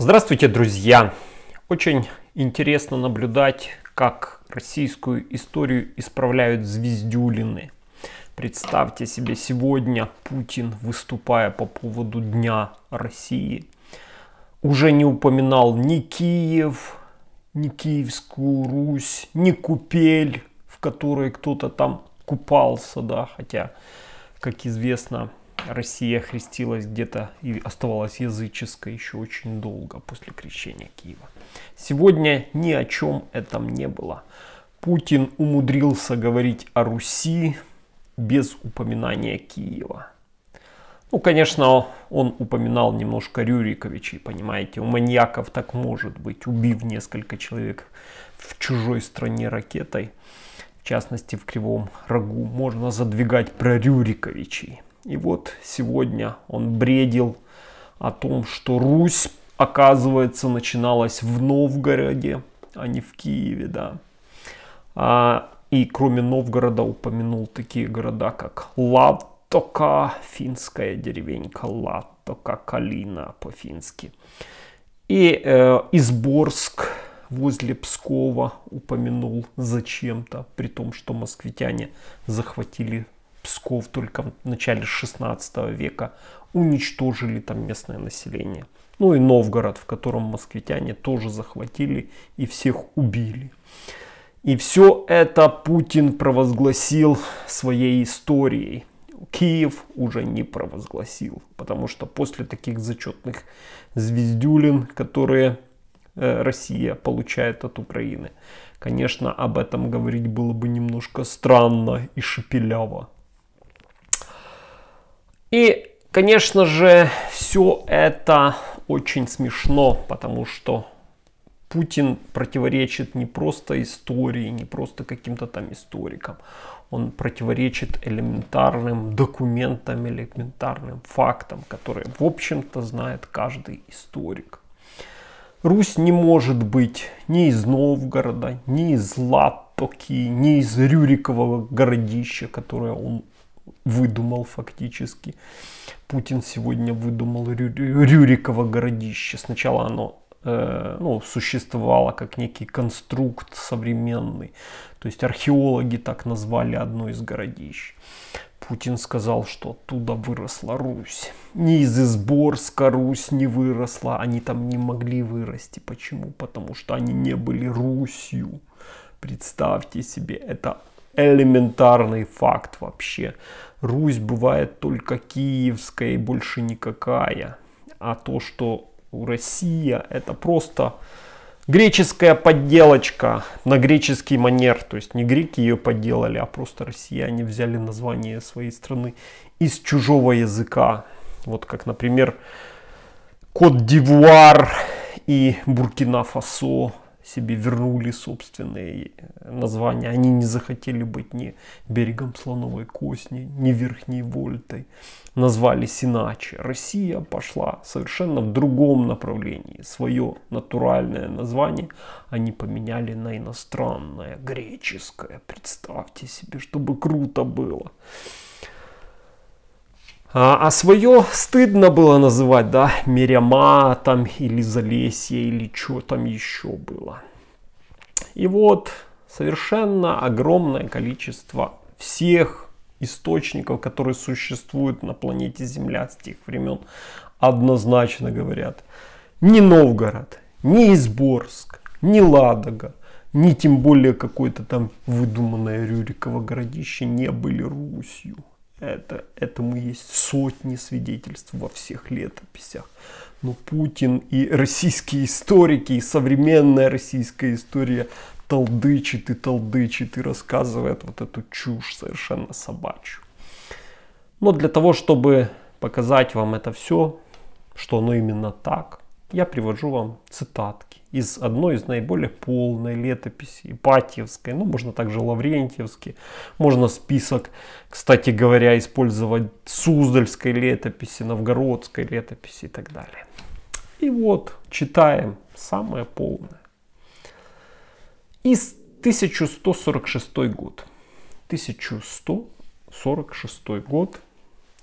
Здравствуйте, друзья! Очень интересно наблюдать, как российскую историю исправляют звездюлины. Представьте себе, сегодня Путин, выступая по поводу Дня России, уже не упоминал ни Киев, ни Киевскую Русь, ни купель, в которой кто-то там купался, да, хотя, как известно, Россия христилась где-то и оставалась языческой еще очень долго после крещения Киева. Сегодня ни о чем этом не было. Путин умудрился говорить о Руси без упоминания Киева. Ну, конечно, он упоминал немножко Рюриковичей, понимаете, у маньяков так может быть, убив несколько человек в чужой стране ракетой, в частности в Кривом Рогу, можно задвигать про Рюриковичей. И вот сегодня он бредил о том, что Русь, оказывается, начиналась в Новгороде, а не в Киеве, да. А, и кроме Новгорода упомянул такие города, как Латтока, финская деревенька Латтока, Калина по-фински. И э, Изборск возле Пскова упомянул зачем-то, при том, что москвитяне захватили Псков только в начале 16 века уничтожили там местное население. Ну и Новгород, в котором москвитяне тоже захватили и всех убили. И все это Путин провозгласил своей историей. Киев уже не провозгласил, потому что после таких зачетных звездюлин, которые э, Россия получает от Украины, конечно, об этом говорить было бы немножко странно и шепеляво. И, конечно же, все это очень смешно, потому что Путин противоречит не просто истории, не просто каким-то там историкам. Он противоречит элементарным документам, элементарным фактам, которые, в общем-то, знает каждый историк. Русь не может быть ни из Новгорода, ни из Лапоки, ни из Рюрикового городища, которое он выдумал фактически. Путин сегодня выдумал Рюриково городище. Сначала оно э, ну, существовало как некий конструкт современный. То есть археологи так назвали одно из городищ. Путин сказал, что оттуда выросла Русь. Не из Изборска Русь не выросла, они там не могли вырасти. Почему? Потому что они не были Русью. Представьте себе, это элементарный факт вообще. Русь бывает только киевская и больше никакая. А то, что Россия, это просто греческая подделочка на греческий манер. То есть не греки ее подделали, а просто россияне взяли название своей страны из чужого языка. Вот как, например, Кот-Дивуар и Буркина-Фасо себе вернули собственные э, названия. Они не захотели быть ни берегом слоновой косни, ни верхней вольтой. Назвались иначе. Россия пошла совершенно в другом направлении. Свое натуральное название они поменяли на иностранное, греческое. Представьте себе, чтобы круто было. А, а свое стыдно было называть, да, Меряма там или Залесье или что там еще было. И вот совершенно огромное количество всех источников, которые существуют на планете Земля с тех времен, однозначно говорят, ни Новгород, ни Изборск, ни Ладога, ни тем более какое-то там выдуманное Рюриково городище не были Русью это, этому есть сотни свидетельств во всех летописях. Но Путин и российские историки, и современная российская история толдычит и толдычит и рассказывает вот эту чушь совершенно собачью. Но для того, чтобы показать вам это все, что оно именно так – я привожу вам цитатки из одной из наиболее полной летописи, Ипатьевской, ну, можно также Лаврентьевской, можно список, кстати говоря, использовать Суздальской летописи, Новгородской летописи и так далее. И вот, читаем самое полное. Из 1146 год. 1146 год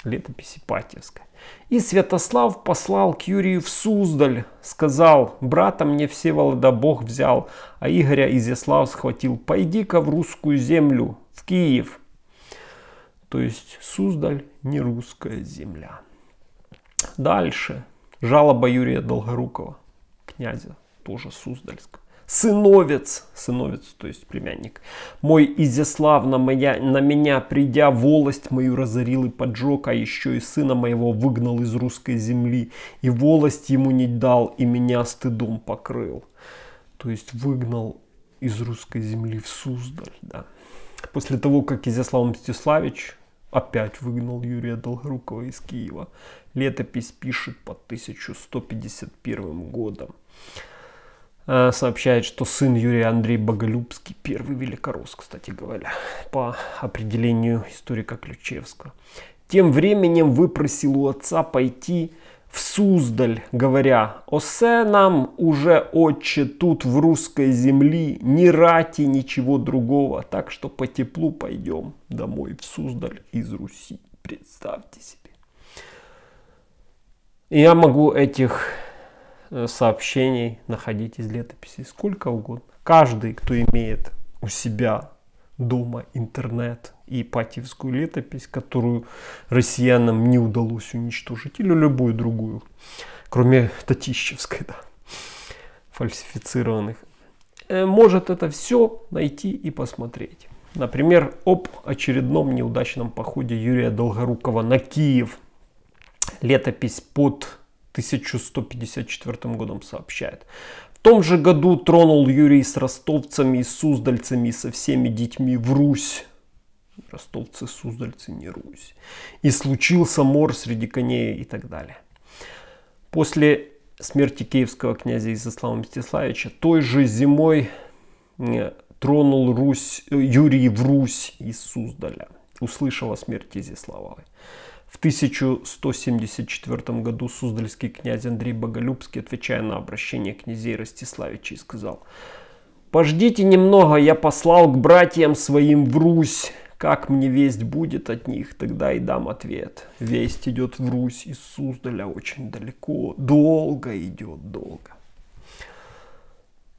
летописи Ипатьевская. И Святослав послал к Юрию в Суздаль, сказал, брата мне Всеволода Бог взял, а Игоря Изяслав схватил, пойди-ка в русскую землю, в Киев. То есть Суздаль не русская земля. Дальше. Жалоба Юрия Долгорукова, князя тоже Суздальского сыновец, сыновец, то есть племянник, мой Изяслав на, моя, на меня, придя, волость мою разорил и поджег, а еще и сына моего выгнал из русской земли, и волость ему не дал, и меня стыдом покрыл. То есть выгнал из русской земли в Суздаль, да. После того, как Изяслав Мстиславич опять выгнал Юрия Долгорукова из Киева, летопись пишет по 1151 годам. Э, сообщает, что сын Юрия Андрей Боголюбский, первый Великорус, кстати говоря, по определению историка Ключевского. Тем временем выпросил у отца пойти в Суздаль, говоря, «Осе нам уже, отче, тут в русской земли ни рати, ничего другого, так что по теплу пойдем домой в Суздаль из Руси». Представьте себе. Я могу этих Э, сообщений находить из летописей, сколько угодно. Каждый, кто имеет у себя дома интернет и ипатьевскую летопись, которую россиянам не удалось уничтожить, или любую другую, кроме Татищевской, да, фальсифицированных, э, может это все найти и посмотреть. Например, об очередном неудачном походе Юрия Долгорукова на Киев. Летопись под 1154 годом сообщает. В том же году тронул Юрий с ростовцами и суздальцами и со всеми детьми в Русь. Ростовцы, суздальцы, не Русь. И случился мор среди коней и так далее. После смерти киевского князя Изяслава Мстиславича той же зимой э, тронул Русь, э, Юрий в Русь из Суздаля. Услышал о смерти Изяславовой. В 1174 году Суздальский князь Андрей Боголюбский, отвечая на обращение князей Ростиславичей, сказал «Пождите немного, я послал к братьям своим в Русь, как мне весть будет от них, тогда и дам ответ. Весть идет в Русь из Суздаля очень далеко, долго идет, долго.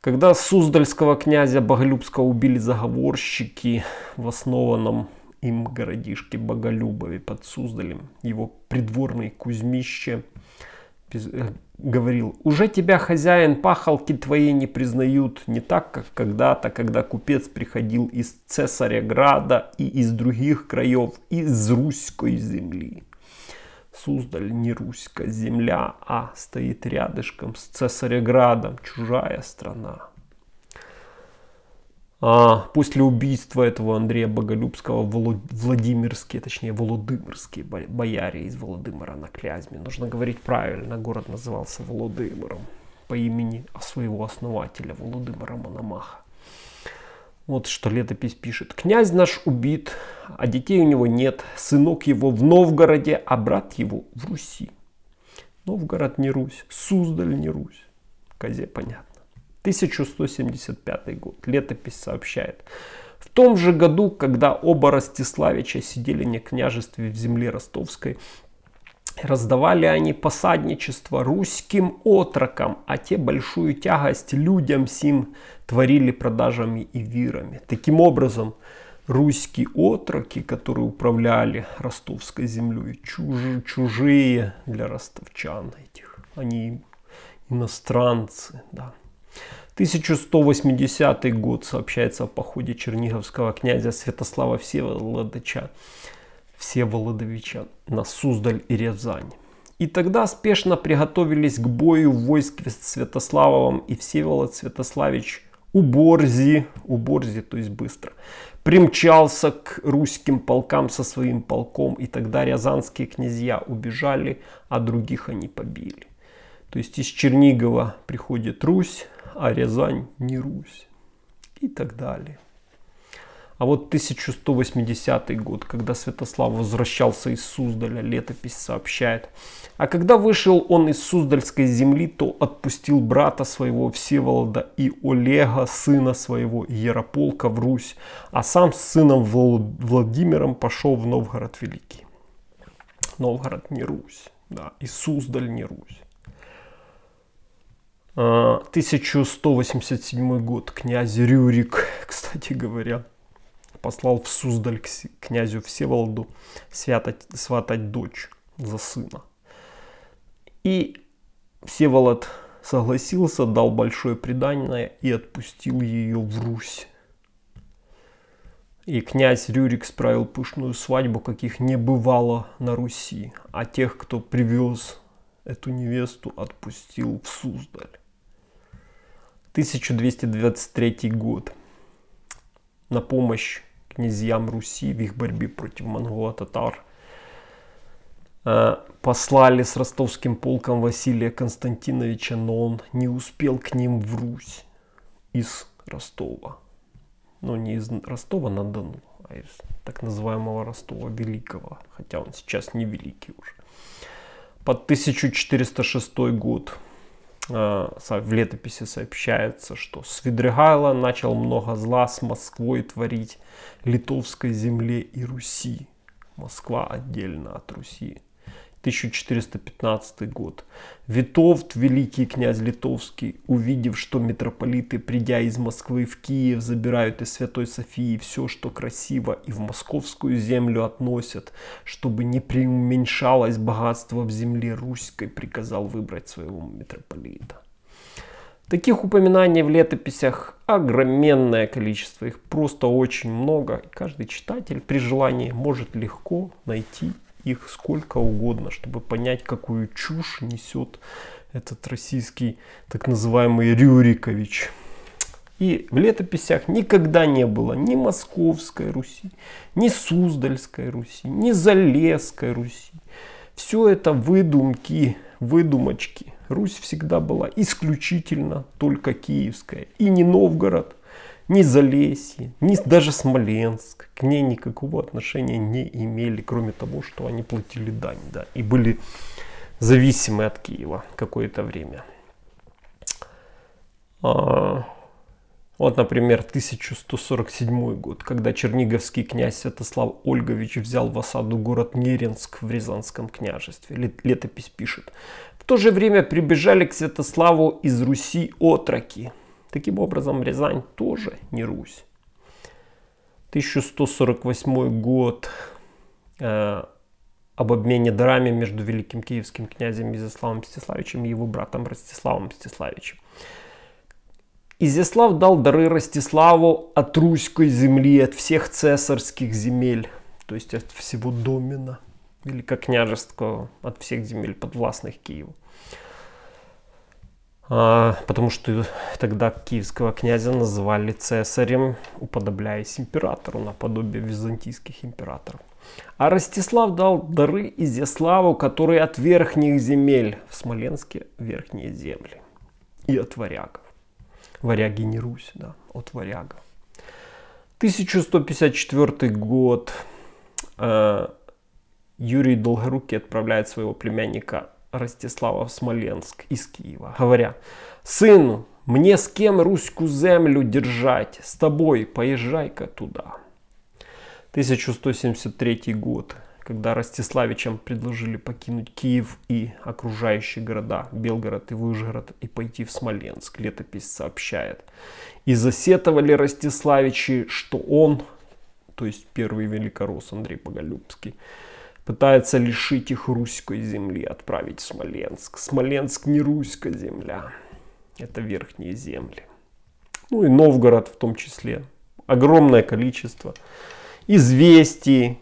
Когда суздальского князя Боголюбского убили заговорщики в основанном им городишке Боголюбове под Суздалем. Его придворный Кузьмище э, говорил, уже тебя, хозяин, пахалки твои не признают, не так, как когда-то, когда купец приходил из Цесареграда и из других краев, из русской земли. Суздаль не русская земля, а стоит рядышком с Цесареградом, чужая страна. А, после убийства этого Андрея Боголюбского Волод... Владимирские, точнее Володымирские бояре из Володымира на Клязьме. Нужно говорить правильно, город назывался Володымиром по имени своего основателя Володимира Мономаха. Вот что летопись пишет. «Князь наш убит, а детей у него нет, сынок его в Новгороде, а брат его в Руси». Новгород не Русь, Суздаль не Русь. Козе понятно. 1175 год, летопись сообщает. В том же году, когда оба Ростиславича сидели не княжестве в земле ростовской, раздавали они посадничество русским отрокам, а те большую тягость людям сим творили продажами и вирами. Таким образом, русские отроки, которые управляли ростовской землей, чужие, чужие для ростовчан этих, они иностранцы, да. 1180 год сообщается о походе черниговского князя Святослава Всеволодовича, Всеволодовича на Суздаль и Рязань. И тогда спешно приготовились к бою войск Святославовым и Всеволод Святославич Уборзи, Уборзи, то есть быстро, примчался к русским полкам со своим полком, и тогда рязанские князья убежали, а других они побили. То есть из Чернигова приходит Русь, а Рязань не Русь и так далее. А вот 1180 год, когда Святослав возвращался из Суздаля, летопись сообщает. А когда вышел он из Суздальской земли, то отпустил брата своего Всеволода и Олега, сына своего Ярополка, в Русь, а сам с сыном Владимиром пошел в Новгород Великий. Новгород не Русь, да, и Суздаль не Русь. 1187 э, год князь Рюрик, кстати говоря, послал в Суздаль к князю Всеволоду святать, сватать дочь за сына. И Всеволод согласился, дал большое преданное и отпустил ее в Русь. И князь Рюрик справил пышную свадьбу, каких не бывало на Руси, а тех, кто привез эту невесту, отпустил в Суздаль. 1223 год. На помощь князьям Руси в их борьбе против монголо-татар э, послали с ростовским полком Василия Константиновича, но он не успел к ним в Русь из Ростова. Но ну, не из Ростова-на-Дону, а из так называемого Ростова Великого, хотя он сейчас не великий уже. Под 1406 год Э, в летописи сообщается, что Свидригайло начал много зла с Москвой творить литовской земле и Руси. Москва отдельно от Руси. 1415 год. Витовт, великий князь литовский, увидев, что митрополиты, придя из Москвы в Киев, забирают из Святой Софии все, что красиво, и в московскую землю относят, чтобы не преуменьшалось богатство в земле русской, приказал выбрать своего митрополита. Таких упоминаний в летописях огроменное количество, их просто очень много, и каждый читатель при желании может легко найти их сколько угодно, чтобы понять, какую чушь несет этот российский так называемый Рюрикович. И в летописях никогда не было ни Московской Руси, ни Суздальской Руси, ни Залесской Руси. Все это выдумки, выдумочки. Русь всегда была исключительно только киевская. И не Новгород, ни Залесье, ни даже Смоленск к ней никакого отношения не имели, кроме того, что они платили дань, да, и были зависимы от Киева какое-то время. А, вот, например, 1147 год, когда черниговский князь Святослав Ольгович взял в осаду город Неренск в Рязанском княжестве. Летопись пишет. В то же время прибежали к Святославу из Руси отроки – Таким образом, Рязань тоже не Русь. 1148 год э, об обмене дарами между великим киевским князем Изяславом Мстиславичем и его братом Ростиславом Мстиславичем. Изяслав дал дары Ростиславу от русской земли, от всех цесарских земель, то есть от всего домена великокняжеского, от всех земель подвластных Киеву. А, потому что тогда киевского князя называли цесарем, уподобляясь императору, наподобие византийских императоров. А Ростислав дал дары Изяславу, который от верхних земель, в Смоленске верхние земли, и от варягов. Варяги не Русь, да, от варягов. 1154 год. Э, Юрий Долгорукий отправляет своего племянника Ростислава в Смоленск из Киева, говоря, "Сыну, мне с кем Руську землю держать? С тобой поезжай-ка туда». 1173 год, когда Ростиславичам предложили покинуть Киев и окружающие города, Белгород и Выжгород, и пойти в Смоленск, летопись сообщает. И засетовали Ростиславичи, что он, то есть первый великоросс Андрей Боголюбский, пытается лишить их русской земли, отправить в Смоленск. Смоленск не русская земля, это верхние земли. Ну и Новгород в том числе. Огромное количество известий,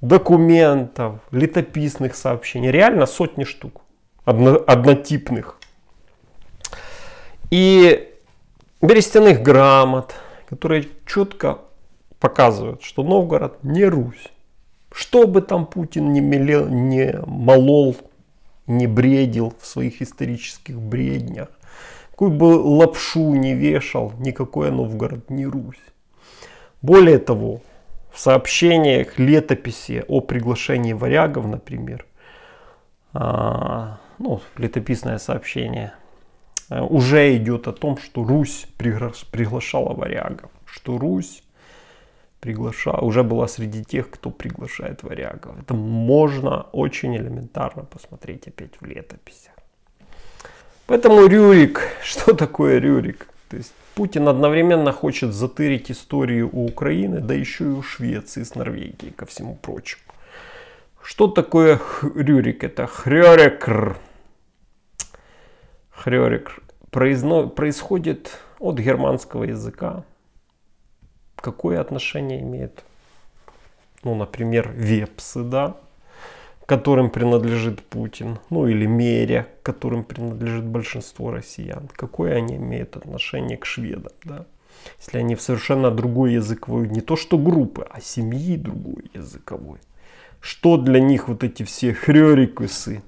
документов, летописных сообщений. Реально сотни штук одно, однотипных. И берестяных грамот, которые четко показывают, что Новгород не Русь. Что бы там Путин не, мелел, не молол, не бредил в своих исторических бреднях, какую бы лапшу не вешал, никакой Новгород не Русь. Более того, в сообщениях, летописи о приглашении варягов, например, а, ну, летописное сообщение, а, уже идет о том, что Русь пригла- приглашала варягов, что Русь приглашал, уже была среди тех, кто приглашает варягов. Это можно очень элементарно посмотреть опять в летописях. Поэтому Рюрик, что такое Рюрик? То есть Путин одновременно хочет затырить историю у Украины, да еще и у Швеции с Норвегией, ко всему прочему. Что такое Рюрик? Это Хрёрикр. Хрёрикр произно... происходит от германского языка какое отношение имеет, ну, например, вепсы, да, которым принадлежит Путин, ну или мере, которым принадлежит большинство россиян, какое они имеют отношение к шведам, да? Если они в совершенно другой языковой, не то что группы, а семьи другой языковой. Что для них вот эти все хрёрикусы?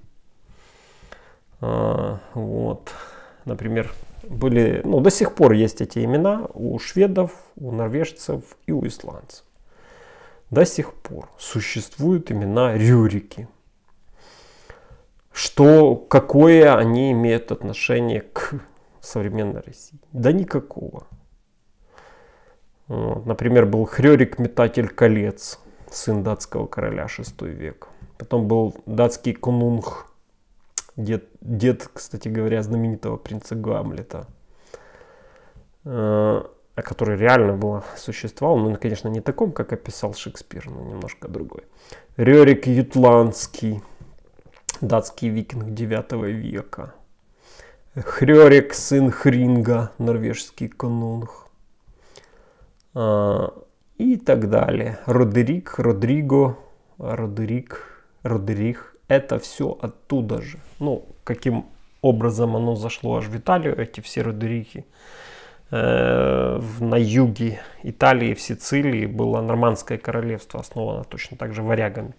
А, вот, например, были, ну, до сих пор есть эти имена у шведов, у норвежцев и у исландцев. До сих пор существуют имена Рюрики. Что, какое они имеют отношение к современной России? Да никакого. например, был Хрёрик, метатель колец, сын датского короля, 6 век. Потом был датский Кунунг, дед дед, кстати говоря, знаменитого принца Гамлета, э, который реально был, существовал, но, конечно, не таком, как описал Шекспир, но немножко другой. Рерик Ютландский, датский викинг 9 века. Хрёрик, сын Хринга, норвежский конунг. Э, и так далее. Родерик, Родриго, Родерик, Родерих. Это все оттуда же. Ну, каким образом оно зашло аж в Италию, эти все родерики э, на юге Италии, в Сицилии, было Нормандское королевство, основано точно так же варягами.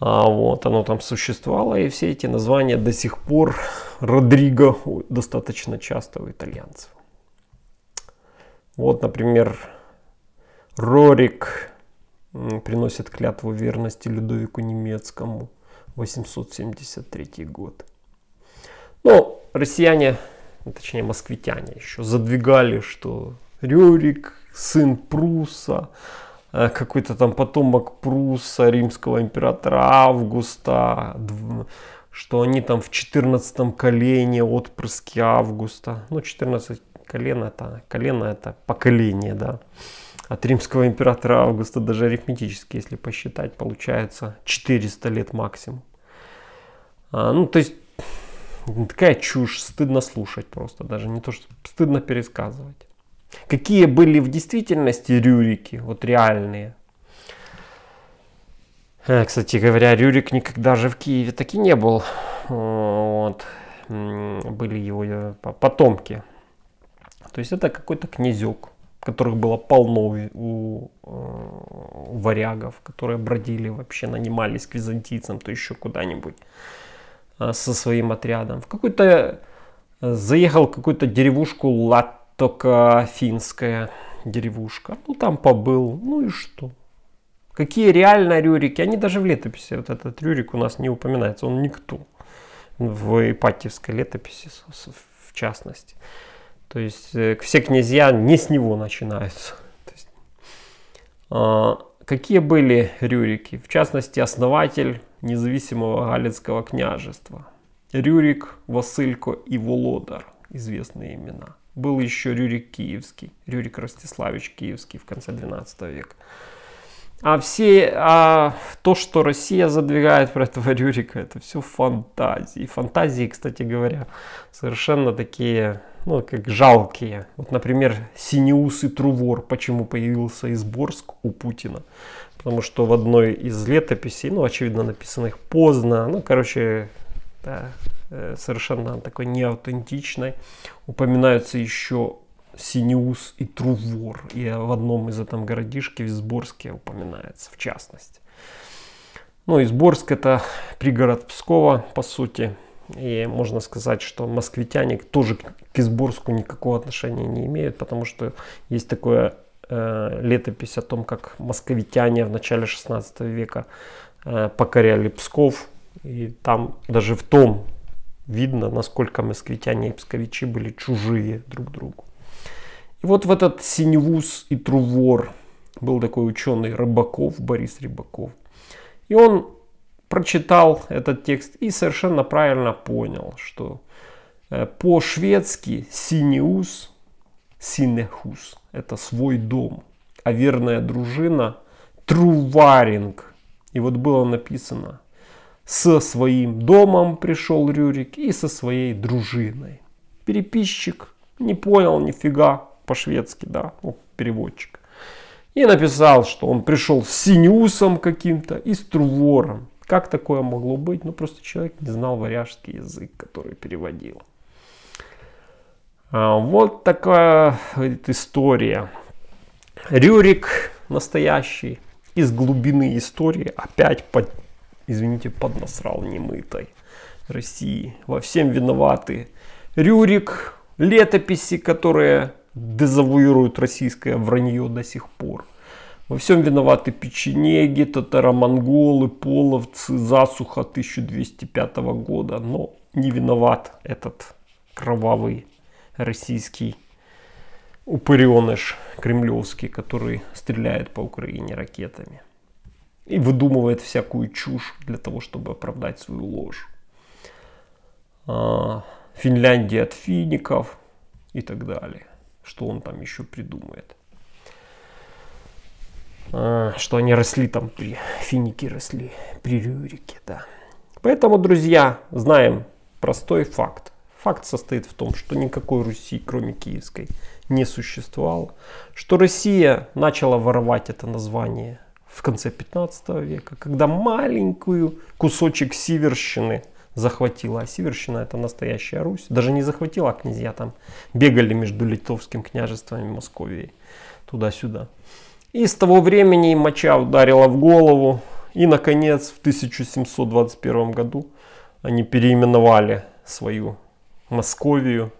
А вот оно там существовало, и все эти названия до сих пор Родриго достаточно часто у итальянцев. Вот, например, Рорик приносит клятву верности Людовику Немецкому – 873 год. Но россияне, точнее москвитяне еще задвигали, что Рюрик, сын Пруса, э, какой-то там потомок Пруса, римского императора Августа, что они там в 14 колене отпрыски Августа. Ну, 14 колено это, колено это поколение, да. От римского императора Августа даже арифметически, если посчитать, получается 400 лет максимум. А, ну, то есть, такая чушь, стыдно слушать просто, даже не то, что стыдно пересказывать. Какие были в действительности Рюрики, вот реальные? Э, кстати говоря, Рюрик никогда же в Киеве таки не был. Э, вот. Были его э, потомки. То есть это какой-то князек, которых было полно у, у варягов, которые бродили вообще, нанимались к византийцам, то еще куда-нибудь. Э, со своим отрядом. В какую-то э, заехал в какую-то деревушку Латтока финская деревушка. Ну там побыл. Ну и что? Какие реально Рюрики? Они даже в летописи. Вот этот Рюрик у нас не упоминается. Он никто. В Ипатьевской летописи в частности. То есть э, все князья не с него начинаются. Есть, а, какие были Рюрики? В частности, основатель независимого Галицкого княжества. Рюрик, Василько и Володар – известные имена. Был еще Рюрик Киевский, Рюрик Ростиславич Киевский в конце 12 века. А все, а то, что Россия задвигает про этого Рюрика, это все фантазии. Фантазии, кстати говоря, совершенно такие, ну, как жалкие. Вот, например, Синеус и Трувор, почему появился из Борск у Путина потому что в одной из летописей, ну, очевидно, написанных поздно, ну, короче, да, э, совершенно такой неаутентичной, упоминаются еще Синеус и Трувор. И в одном из этом городишке, в Изборске, упоминается, в частности. Ну, Изборск – это пригород Пскова, по сути. И можно сказать, что москвитяне тоже к Изборску никакого отношения не имеют, потому что есть такое Э, летопись о том, как московитяне в начале 16 века э, покоряли Псков. И там даже в том видно, насколько москвитяне и псковичи были чужие друг другу. И вот в этот синевуз и трувор был такой ученый Рыбаков, Борис Рыбаков. И он прочитал этот текст и совершенно правильно понял, что э, по-шведски синеус Синехус – это свой дом. А верная дружина – Труваринг. И вот было написано «Со своим домом пришел Рюрик и со своей дружиной». Переписчик не понял нифига по-шведски, да, ну, переводчик. И написал, что он пришел с синюсом каким-то и с трувором. Как такое могло быть? Ну, просто человек не знал варяжский язык, который переводил. А, вот такая история. Рюрик настоящий из глубины истории опять под, извините, поднасрал немытой России. Во всем виноваты Рюрик, летописи, которые дезавуируют российское вранье до сих пор. Во всем виноваты печенеги, татаро-монголы, половцы, засуха 1205 года. Но не виноват этот кровавый российский упыреныш кремлевский, который стреляет по Украине ракетами и выдумывает всякую чушь для того, чтобы оправдать свою ложь. А, Финляндия от фиников и так далее. Что он там еще придумает? А, что они росли там при... Финики росли при Рюрике, да. Поэтому, друзья, знаем простой факт. Факт состоит в том, что никакой Руси, кроме киевской, не существовало. Что Россия начала воровать это название в конце 15 века, когда маленькую кусочек Сиверщины захватила. А Сиверщина это настоящая Русь. Даже не захватила, а князья там бегали между литовским княжеством и Московией туда-сюда. И с того времени моча ударила в голову. И, наконец, в 1721 году они переименовали свою Московию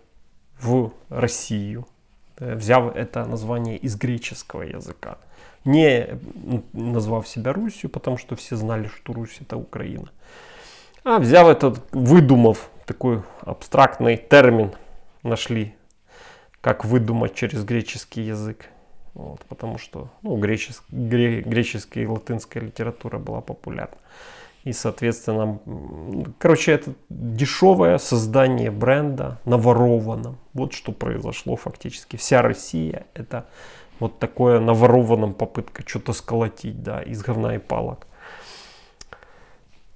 в Россию, э, взяв это название из греческого языка. Не назвав себя Русью, потому что все знали, что Русь это Украина. А взяв этот, выдумав такой абстрактный термин, нашли, как выдумать через греческий язык. Вот, потому что ну, гречес, гре, греческая и латинская литература была популярна. И, соответственно, короче, это дешевое создание бренда на ворованном. Вот что произошло фактически. Вся Россия это вот такое на ворованном попытка что-то сколотить, да, из говна и палок.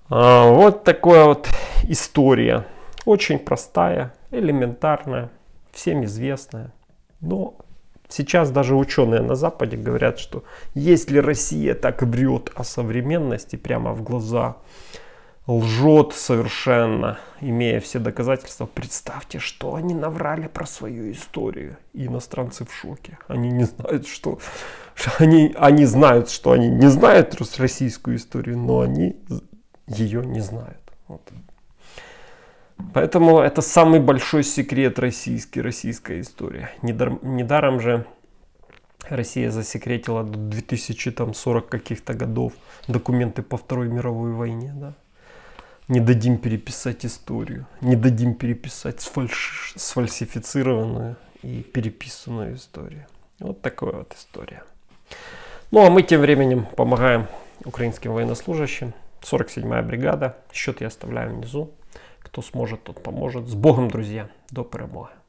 А, вот такая вот история. Очень простая, элементарная, всем известная, но Сейчас даже ученые на Западе говорят, что если Россия так врет о современности прямо в глаза, лжет совершенно, имея все доказательства, представьте, что они наврали про свою историю. И иностранцы в шоке. Они не знают, что... Они, они знают, что они не знают российскую историю, но они ее не знают. Вот. Поэтому это самый большой секрет российский, российская история. Недар, недаром же Россия засекретила до 2040 каких-то годов документы по Второй мировой войне. Да? Не дадим переписать историю, не дадим переписать сфальш... сфальсифицированную и переписанную историю. Вот такая вот история. Ну а мы тем временем помогаем украинским военнослужащим. 47-я бригада. Счет я оставляю внизу. Хто зможе, тот поможе. З Богом, друзі, до перемоги.